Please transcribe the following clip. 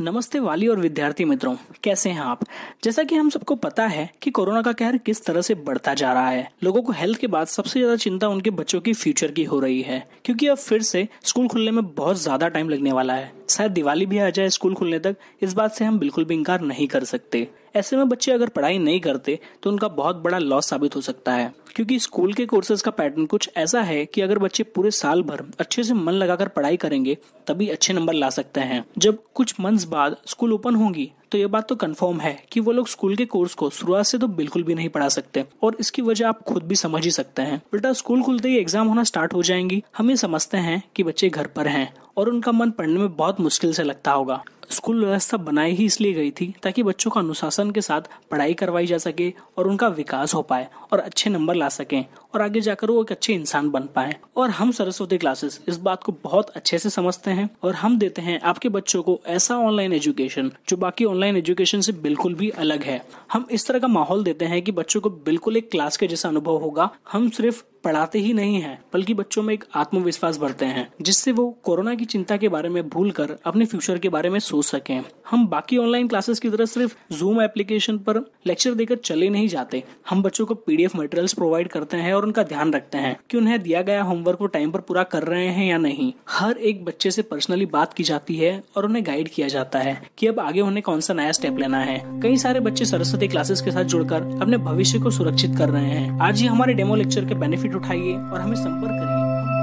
नमस्ते वाली और विद्यार्थी मित्रों कैसे हैं आप जैसा कि हम सबको पता है कि कोरोना का कहर किस तरह से बढ़ता जा रहा है लोगों को हेल्थ के बाद सबसे ज्यादा चिंता उनके बच्चों की फ्यूचर की हो रही है क्योंकि अब फिर से स्कूल खुलने में बहुत ज्यादा टाइम लगने वाला है शायद दिवाली भी आ जाए स्कूल खुलने तक इस बात से हम बिल्कुल भी इनकार नहीं कर सकते ऐसे में बच्चे अगर पढ़ाई नहीं करते तो उनका बहुत बड़ा लॉस साबित हो सकता है क्योंकि स्कूल के कोर्सेज का पैटर्न कुछ ऐसा है कि अगर बच्चे पूरे साल भर अच्छे से मन लगाकर पढ़ाई करेंगे तभी अच्छे नंबर ला सकते हैं जब कुछ मंथ्स बाद स्कूल ओपन होंगी तो ये बात तो कन्फर्म है कि वो लोग स्कूल के कोर्स को शुरुआत से तो बिल्कुल भी नहीं पढ़ा सकते और इसकी वजह आप खुद भी समझ ही सकते हैं बेटा स्कूल खुलते ही एग्जाम होना स्टार्ट हो जाएंगी हम ये समझते हैं कि बच्चे घर पर हैं और उनका मन पढ़ने में बहुत मुश्किल से लगता होगा स्कूल व्यवस्था बनाई ही इसलिए गई थी ताकि बच्चों का अनुशासन के साथ पढ़ाई करवाई जा सके और उनका विकास हो पाए और अच्छे नंबर ला सके और आगे जाकर वो एक अच्छे इंसान बन पाए और हम सरस्वती क्लासेस इस बात को बहुत अच्छे से समझते हैं और हम देते हैं आपके बच्चों को ऐसा ऑनलाइन एजुकेशन जो बाकी ऑनलाइन एजुकेशन से बिल्कुल भी अलग है हम इस तरह का माहौल देते हैं कि बच्चों को बिल्कुल एक क्लास के जैसा अनुभव होगा हम सिर्फ पढ़ाते ही नहीं है बल्कि बच्चों में एक आत्मविश्वास बढ़ते हैं जिससे वो कोरोना की चिंता के बारे में भूल कर अपने फ्यूचर के बारे में सोच सकें हम बाकी ऑनलाइन क्लासेस की तरह सिर्फ जूम एप्लीकेशन पर लेक्चर देकर चले नहीं जाते हम बच्चों को पीडीएफ मटेरियल्स प्रोवाइड करते हैं और उनका ध्यान रखते हैं कि उन्हें दिया गया होमवर्क को टाइम पर पूरा कर रहे हैं या नहीं हर एक बच्चे से पर्सनली बात की जाती है और उन्हें गाइड किया जाता है कि अब आगे उन्हें कौन सा नया स्टेप लेना है कई सारे बच्चे सरस्वती क्लासेस के साथ जुड़कर अपने भविष्य को सुरक्षित कर रहे हैं आज ही हमारे डेमो लेक्चर के बेनिफिट उठाइए और हमें संपर्क करिए